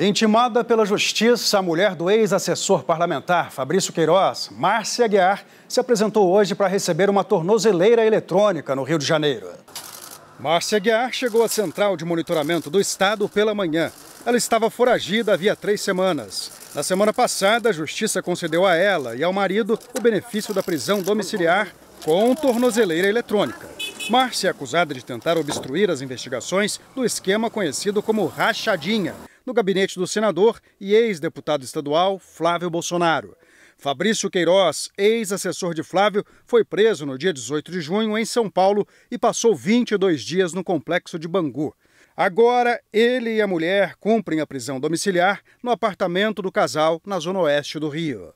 Intimada pela Justiça, a mulher do ex-assessor parlamentar Fabrício Queiroz, Márcia Aguiar, se apresentou hoje para receber uma tornozeleira eletrônica no Rio de Janeiro. Márcia Aguiar chegou à Central de Monitoramento do Estado pela manhã. Ela estava foragida havia três semanas. Na semana passada, a Justiça concedeu a ela e ao marido o benefício da prisão domiciliar com tornozeleira eletrônica. Márcia é acusada de tentar obstruir as investigações do esquema conhecido como rachadinha no gabinete do senador e ex-deputado estadual Flávio Bolsonaro. Fabrício Queiroz, ex-assessor de Flávio, foi preso no dia 18 de junho em São Paulo e passou 22 dias no complexo de Bangu. Agora, ele e a mulher cumprem a prisão domiciliar no apartamento do casal na zona oeste do Rio.